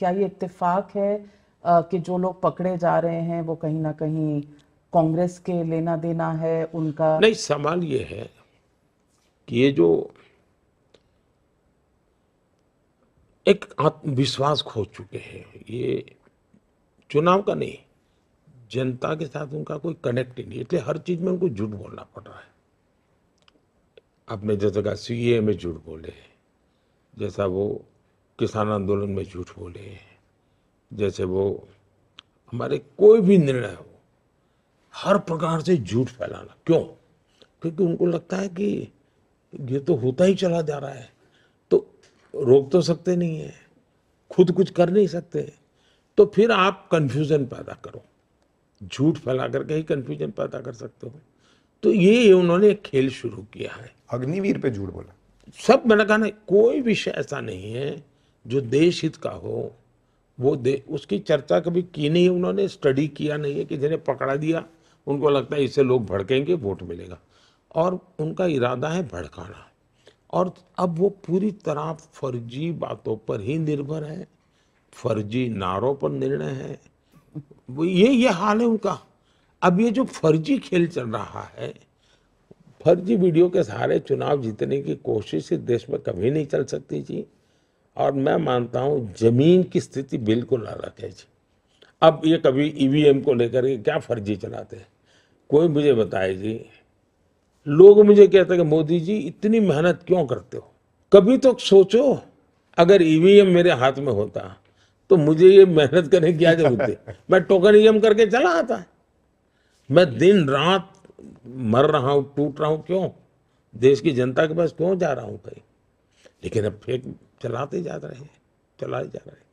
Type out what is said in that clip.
क्या ये इत्तेफाक है आ, कि जो लोग पकड़े जा रहे हैं वो कहीं ना कहीं कांग्रेस के लेना देना है उनका नहीं सवाल ये है कि ये जो एक आत्मविश्वास खो चुके हैं ये चुनाव का नहीं जनता के साथ उनका कोई कनेक्ट ही नहीं इसलिए हर चीज़ में उनको झूठ बोलना पड़ रहा है आपने जैसे कहा सी में झूठ बोले जैसा वो किसान आंदोलन में झूठ बोले जैसे वो हमारे कोई भी निर्णय हो हर प्रकार से झूठ फैलाना क्यों क्योंकि उनको लगता है कि ये तो होता ही चला जा रहा है तो रोक तो सकते नहीं है खुद कुछ कर नहीं सकते तो फिर आप कंफ्यूजन पैदा करो झूठ फैला करके ही कंफ्यूजन पैदा कर सकते हो तो ये उन्होंने खेल शुरू किया है अग्निवीर पे झूठ बोला सब मैंने कहा ना कोई विषय ऐसा नहीं है जो देश हित का हो वो दे उसकी चर्चा कभी की नहीं उन्होंने स्टडी किया नहीं है कि जिन्हें पकड़ा दिया उनको लगता है इससे लोग भड़केंगे वोट मिलेगा और उनका इरादा है भड़काना और अब वो पूरी तरह फर्जी बातों पर ही निर्भर है फर्जी नारों पर निर्णय है वो ये ये हाल है उनका अब ये जो फर्जी खेल चल रहा है फर्जी वीडियो के सहारे चुनाव जीतने की कोशिश देश में कभी नहीं चल सकती जी और मैं मानता हूं जमीन की स्थिति बिल्कुल अलग है जी अब ये कभी ईवीएम e को लेकर के क्या फर्जी चलाते हैं कोई मुझे बताए जी लोग मुझे कहते हैं कि मोदी जी इतनी मेहनत क्यों करते हो कभी तो सोचो अगर ईवीएम e मेरे हाथ में होता तो मुझे ये मेहनत करने की क्या जरूरत है मैं टोकनिज्म करके चला आता मैं दिन रात मर रहा हूं टूट रहा हूं क्यों देश की जनता के पास क्यों जा रहा हूं भाई लेकिन अब फेक चलाते जा रहे हैं चलाए जा रहे हैं